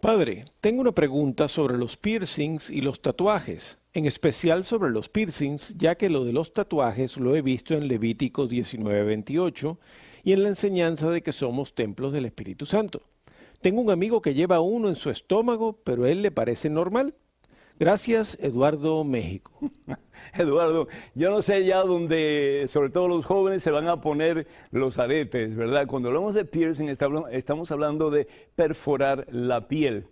Padre, tengo una pregunta sobre los piercings y los tatuajes, en especial sobre los piercings, ya que lo de los tatuajes lo he visto en Levítico 19:28 y en la enseñanza de que somos templos del Espíritu Santo. Tengo un amigo que lleva uno en su estómago, pero a él le parece normal. Gracias, Eduardo México. Eduardo, yo no sé ya dónde, sobre todo los jóvenes, se van a poner los aretes, ¿verdad? Cuando hablamos de piercing, estamos hablando de perforar la piel.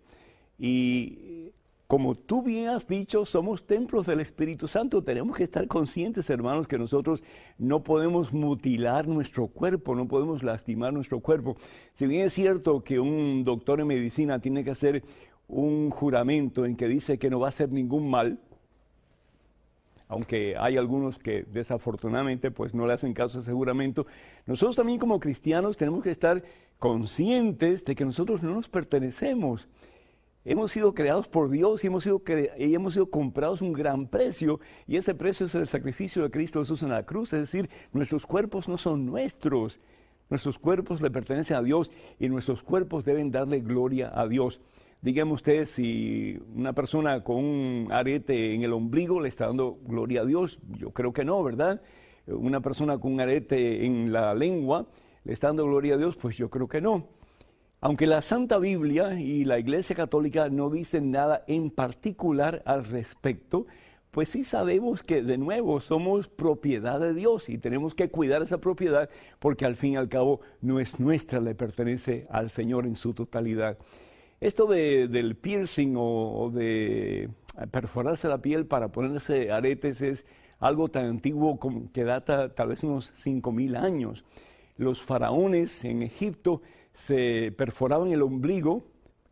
Y como tú bien has dicho, somos templos del Espíritu Santo. Tenemos que estar conscientes, hermanos, que nosotros no podemos mutilar nuestro cuerpo, no podemos lastimar nuestro cuerpo. Si bien es cierto que un doctor en medicina tiene que hacer un juramento en que dice que no va a hacer ningún mal, aunque hay algunos que desafortunadamente pues no le hacen caso a ese Nosotros también como cristianos tenemos que estar conscientes de que nosotros no nos pertenecemos. Hemos sido creados por Dios y hemos sido, y hemos sido comprados un gran precio y ese precio es el sacrificio de Cristo Jesús en la cruz, es decir, nuestros cuerpos no son nuestros, nuestros cuerpos le pertenecen a Dios y nuestros cuerpos deben darle gloria a Dios. Díganme ustedes, si una persona con un arete en el ombligo le está dando gloria a Dios. Yo creo que no, ¿verdad? Una persona con un arete en la lengua le está dando gloria a Dios, pues yo creo que no. Aunque la Santa Biblia y la Iglesia Católica no dicen nada en particular al respecto, pues sí sabemos que de nuevo somos propiedad de Dios y tenemos que cuidar esa propiedad porque al fin y al cabo no es nuestra, le pertenece al Señor en su totalidad. Esto del piercing o, de eh, perforarse la piel para ponerse aretes es algo tan antiguo que data tal vez unos 5.000 años. Los faraones en Egipto se perforaban el ombligo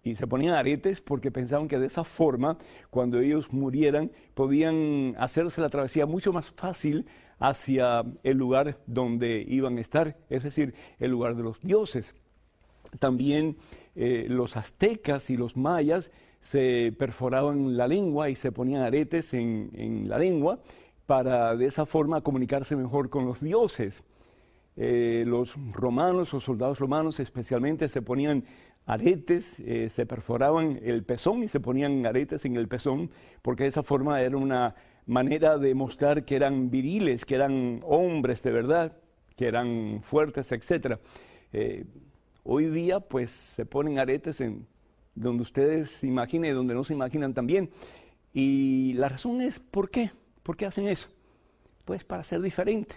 y se ponían aretes porque pensaban que de esa forma, cuando ellos murieran, podían hacerse la travesía mucho más fácil hacia el lugar donde iban a estar, es decir, el lugar de los dioses. También eh, los aztecas y los mayas se perforaban la lengua y se ponían aretes en, la lengua para de esa forma comunicarse mejor con los dioses. Eh, los romanos o soldados romanos especialmente se ponían aretes, eh, se perforaban el pezón y se ponían aretes en el pezón, porque de esa forma era una manera de mostrar que eran viriles, que eran hombres de verdad, que eran fuertes, etc. Hoy día pues se ponen aretes en donde ustedes se imaginan y donde no se imaginan también. Y la razón es ¿por qué? ¿Por qué hacen eso? Pues para ser diferente.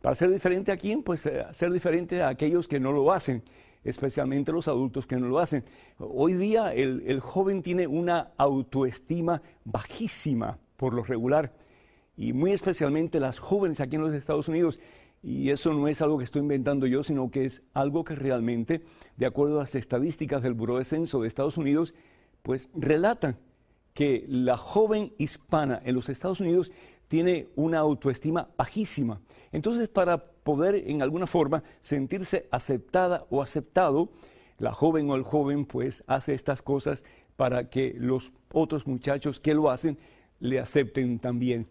¿Para ser diferente a quién? Pues eh, ser diferente a aquellos que no lo hacen, especialmente los adultos que no lo hacen. Hoy día el joven tiene una autoestima bajísima por lo regular y muy especialmente las jóvenes aquí en los Estados Unidos y eso no es algo que estoy inventando yo, sino que es algo que realmente, de acuerdo a las estadísticas del Buró de Censo de Estados Unidos, pues relatan que la joven hispana en los Estados Unidos tiene una autoestima bajísima. Entonces, para poder en alguna forma sentirse aceptada o aceptado, la joven o el joven pues hace estas cosas para que los otros muchachos que lo hacen le acepten también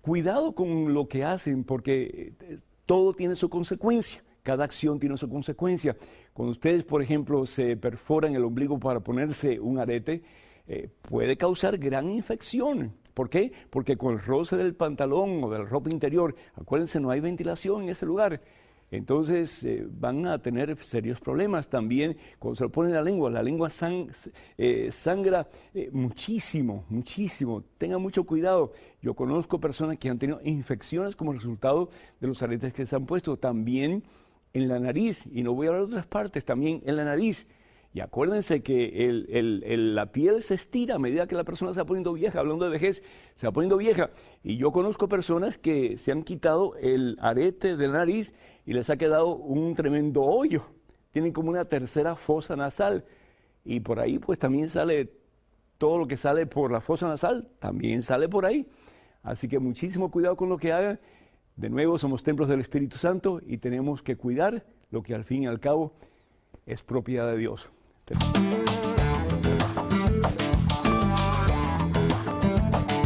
cuidado con lo que hacen porque eh, todo tiene su consecuencia, cada acción tiene su consecuencia. Cuando ustedes, por ejemplo, se perforan el ombligo para ponerse un arete, eh, puede causar gran infección. ¿Por qué? Porque con el roce del pantalón o de la ropa interior, acuérdense, no hay ventilación en ese lugar entonces eh, van a tener serios problemas también cuando se lo ponen la lengua. La lengua eh, sangra eh, muchísimo, muchísimo. Tengan mucho cuidado. Yo conozco personas que han tenido infecciones como resultado de los aretes que se han puesto. También en la nariz, y no voy a hablar de otras partes, también en la nariz. Y acuérdense que la piel se estira a medida que la persona se va poniendo vieja, hablando de vejez, se va poniendo vieja. Y yo conozco personas que se han quitado el arete de la nariz y les ha quedado un tremendo hoyo. Tienen como una tercera fosa nasal. Y por ahí pues también sale todo lo que sale por la fosa nasal, también sale por ahí. Así que muchísimo cuidado con lo que hagan. De nuevo, somos templos del Espíritu Santo y tenemos que cuidar lo que al fin y al cabo es propiedad de Dios. Thank you.